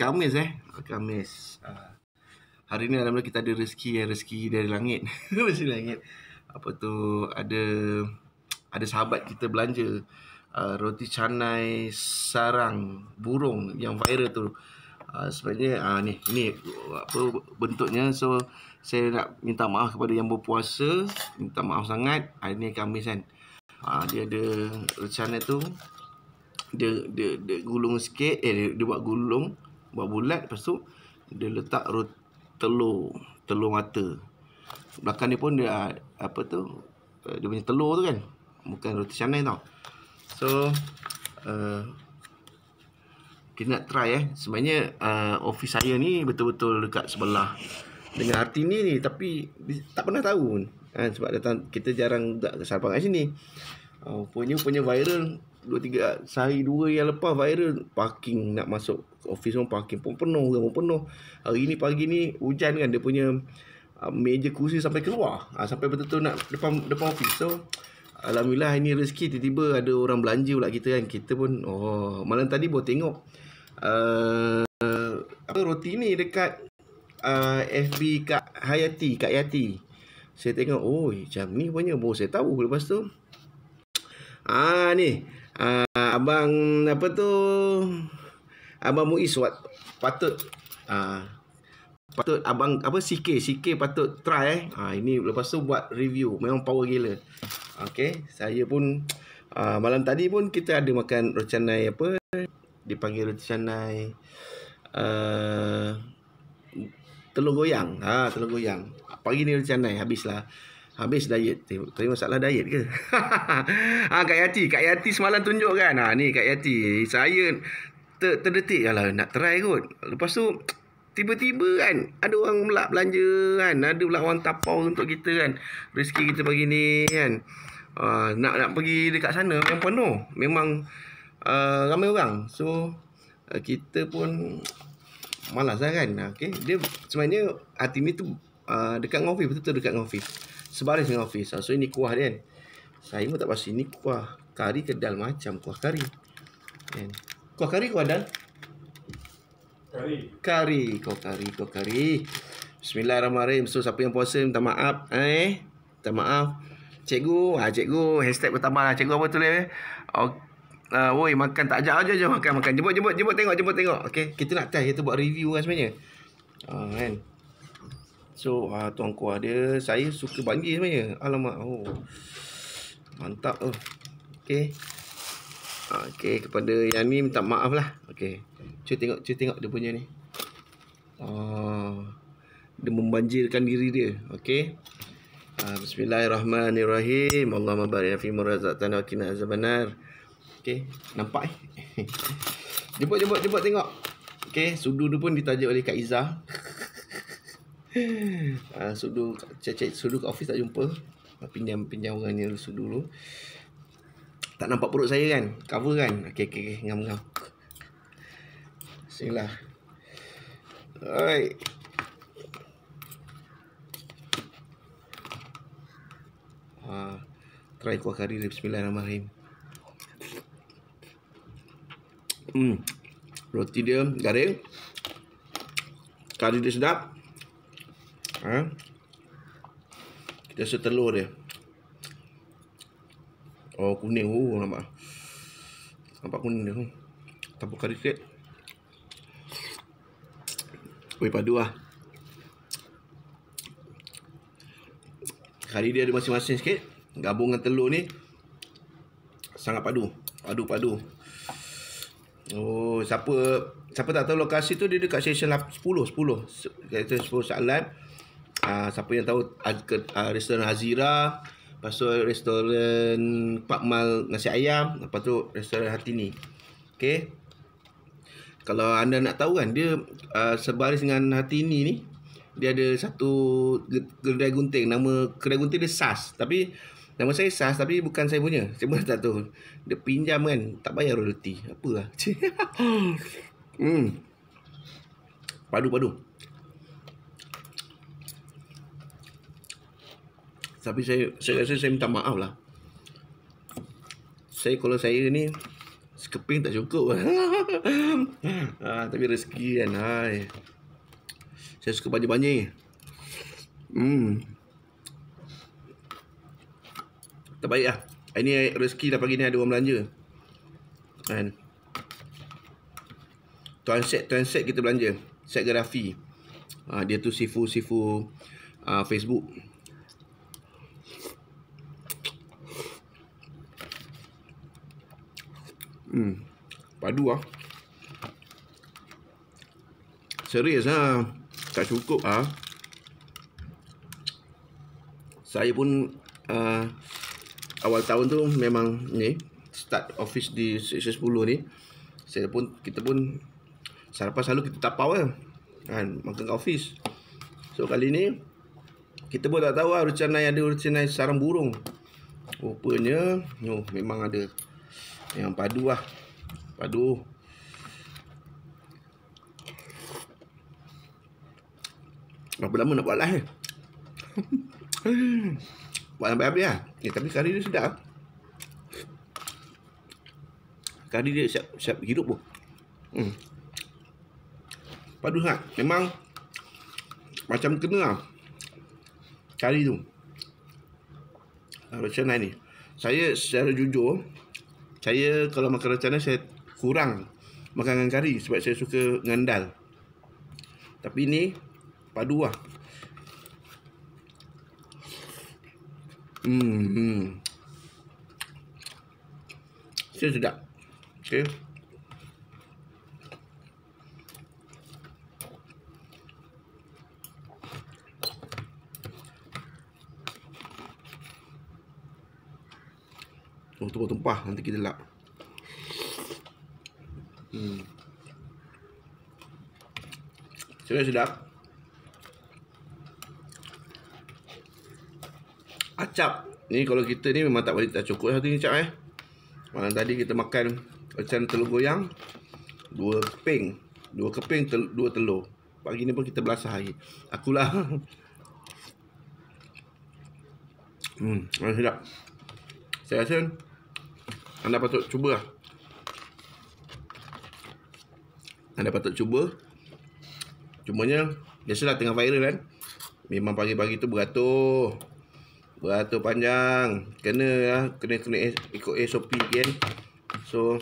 Kamis eh. Oh, Kamis. Uh, hari ni alhamdulillah kita ada rezeki yang eh? rezeki dari langit. rezeki langit. Apa tu ada ada sahabat kita belanja uh, roti canai sarang burung yang viral tu. Uh, sebenarnya uh, ni ni apa bentuknya so saya nak minta maaf kepada yang berpuasa minta maaf sangat hari ni Kamis kan uh, dia ada rencana tu dia, dia dia gulung sikit eh dia, dia buat gulung buat bulat lepas tu dia letak rot telur telur mata belakang ni pun dia apa tu eh, dia punya telur tu kan bukan roti canai tau so uh, kita nak try eh sebenarnya uh, eh, office saya ni betul-betul dekat sebelah dengan arti ni ni tapi tak pernah tahu pun eh, sebab datang kita jarang tak sarapan kat sini Uh, punya punya viral 2 3 sehari 2 yang lepas viral parking nak masuk office pun parking pun penuh orang pun penuh. Hari ni pagi ni hujan kan dia punya uh, meja kursi sampai keluar. Uh, sampai betul-betul nak depan depan office. So alhamdulillah ini rezeki tiba-tiba ada orang belanja pula kita kan. Kita pun oh malam tadi buat tengok uh, apa roti ni dekat uh, FB Kak Hayati, Kak Yati. Saya tengok, oh jam ni punya baru saya tahu. Lepas tu, Ah ni. Ah abang apa tu? Abang Muiz wat, patut ah patut abang apa CK CK patut try eh. Ah ini lepas tu buat review. Memang power gila. Okey, saya pun ah, malam tadi pun kita ada makan roti apa dipanggil roti ah, telur goyang. Ha ah, telur goyang. Pagi ni roti canai habislah. Habis diet. Tapi masalah diet ke? ha, Kak Yati. Kak Yati semalam tunjuk kan. Ha, ni Kak Yati. Saya ter terdetik kalau nak try kot. Lepas tu, tiba-tiba kan. Ada orang pula belanja kan. Ada pula orang tapau untuk kita kan. Rezeki kita pagi ni kan. Ha, nak nak pergi dekat sana yang penuh. Memang uh, ramai orang. So, uh, kita pun malas lah kan. Okay. Dia sebenarnya hati ni tu uh, dekat dengan ofis. Betul-betul dekat dengan ofis sebaris dengan ofis. Ah, so ini kuah dia kan. Saya pun tak pasti ini kuah kari kedal macam kuah kari. Kan. Kuah kari kuah dan kari. Kari, kuah kari, kuah kari. Bismillahirrahmanirrahim. So siapa yang puasa minta maaf eh. Minta maaf. Cikgu, ah cikgu, hashtag pertama lah. Cikgu apa tulis eh? Okay. Uh, woi makan tak ajak aja je makan makan. Jemput jemput jemput tengok jemput tengok. Okey, kita nak test kita buat review kan sebenarnya. Ah uh, kan. So ah, tuan kuah dia saya suka banjir sebenarnya. Alamak. Oh. Mantap tu. Oh. Okey. Uh, Okey kepada yang ni minta maaf lah. okay, Cuba tengok cuba tengok dia punya ni. Ah dia membanjirkan diri dia. okay, Uh, ah, bismillahirrahmanirrahim. Allahumma barik fi marzaqtana wa qina azabannar. Okey, nampak eh. jemput jemput jemput tengok. okay, sudu tu pun ditajuk oleh Kak Izah. Ah uh, sudu cecek sudu kat office tak jumpa. Ah, pinjam pinjam orang ni sudu dulu. Tak nampak perut saya kan? Cover kan? Okey okey okay. ngam ngam. Silah. Oi. Ah try kuah kari bismillahirrahmanirrahim. Hmm. Roti dia garing. Kari dia sedap ha? Kita rasa telur dia Oh kuning Oh nampak Nampak kuning dia Tapu kari sikit Kuih padu lah Kari dia ada masing-masing sikit Gabung dengan telur ni Sangat padu Padu-padu Oh siapa Siapa tak tahu lokasi tu Dia dekat station 10 10 Kata 10 Saat live uh, siapa yang tahu uh, restoran Hazira lepas tu restoran Pak Mal nasi ayam lepas tu restoran Hatini okey kalau anda nak tahu kan dia uh, sebaris dengan Hatini ni dia ada satu kedai gunting nama kedai gunting dia SAS tapi Nama saya SAS tapi bukan saya punya. Saya pun tak tahu. Dia pinjam kan. Tak bayar roti Apa lah. hmm. Padu-padu. Tapi saya saya rasa saya minta maaf lah. Saya kalau saya ni sekeping tak cukup. ha, tapi rezeki kan. Hai. Saya suka banyak-banyak. Hmm. Terbaik lah. Ini rezeki dah pagi ni ada orang belanja. Kan. Tuan set, tuan set kita belanja. Set grafi. Ha, ah, dia tu sifu-sifu uh, Facebook. Hmm. Padu ah. Serius ah. Tak cukup ah. Saya pun uh, awal tahun tu memang ni start office di seksyen 10 ni. Saya pun kita pun sarapan selalu kita tak power, lah. Kan makan kat office. So kali ni kita pun tak tahu lah rencana yang ada rencana sarang burung. Rupanya oh, memang ada yang padu lah Padu Berapa lama nak buat lah eh? buat sampai habis lah ya, Tapi kari dia sedap Kari dia siap, siap hidup pun hmm. Padu sangat Memang Macam kena lah Kari tu ah, Macam ni Saya secara jujur saya kalau makan rencana saya kurang makanan kari sebab saya suka ngandal. Tapi ni padu lah. Hmm. hmm. Saya sedap. Okay. tumpah-tumpah nanti kita lap. Hmm. sudah sedap. Acap. Ni kalau kita ni memang tak boleh tak cukup satu ni acap eh. Malam tadi kita makan macam telur goyang dua keping, dua keping tel, dua telur. Pagi ni pun kita belasah air. Akulah. Hmm, sudah. Saya rasa anda patut cuba lah. Anda patut cuba Cumanya Biasalah tengah viral kan Memang pagi-pagi tu beratur Beratur panjang Kena lah kena, kena eh, ikut SOP kan So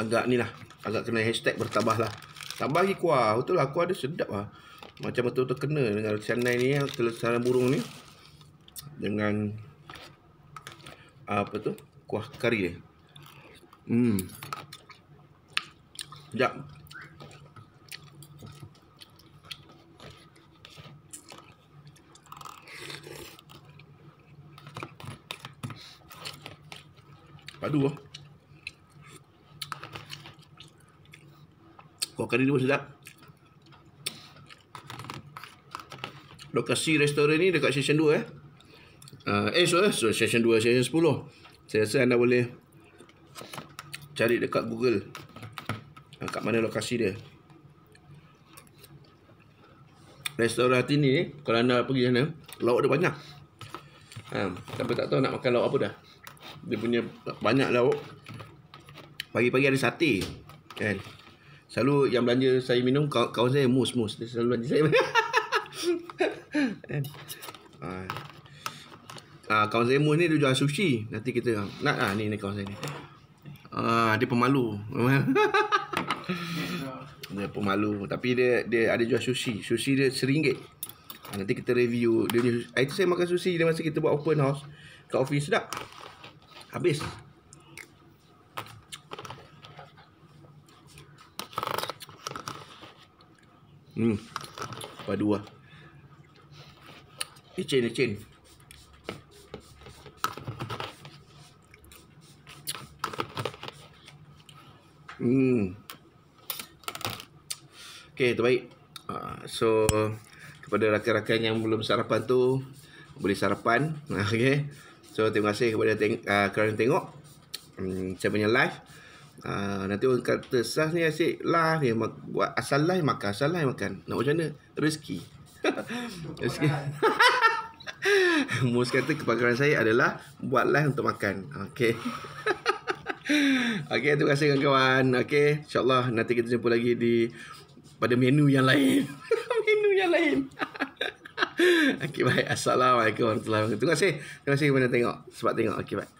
Agak ni lah Agak kena hashtag bertambah lah Tambah lagi kuah Betul lah kuah dia sedap lah Macam betul-betul kena dengan canai ni Telur burung ni Dengan Apa tu kuah kari dia. Hmm. Sekejap. Padu lah. Kuah kari dia pun sedap. Lokasi restoran ni dekat Session 2 eh. Uh, eh, so, eh, so, Session 2, Session saya rasa anda boleh cari dekat Google. Ah, kat mana lokasi dia. Restoran ni kalau anda pergi sana, lauk dia banyak. Ha, ah, tapi tak tahu nak makan lauk apa dah. Dia punya banyak lauk. Pagi-pagi ada sate. Kan? Selalu yang belanja saya minum, kawan saya mus-mus. Dia selalu belanja saya. Kan? Ah. Ah, uh, kawan Zemus ni dia jual sushi. Nanti kita nak ah ni ni kawan saya ni. Ah uh, dia pemalu. dia pemalu tapi dia dia ada jual sushi. Sushi dia seringgit. Ah, nanti kita review dia ni. Itu saya makan sushi dia masa kita buat open house kat office sedap. Habis. Hmm. Padu lah. Ichin, eh, ichin. Eh, Hmm. okay terbaik. Uh, so kepada rakan-rakan yang belum sarapan tu beli sarapan. Okay. So terima kasih kepada teng- uh, kerana tengok um, saya punya live. Uh, nanti orang kata sah ni asyik lah ni buat asal lah makan asal lah makan nak macam mana rezeki rezeki Mus kata kepakaran saya adalah buat live untuk makan. Okey. Okay, terima kasih kawan-kawan. Okay, insyaAllah nanti kita jumpa lagi di pada menu yang lain. menu yang lain. Okay baik. Assalamualaikum warahmatullahi wabarakatuh. Terima kasih. Terima kasih kepada tengok. Sebab tengok. Okay baik.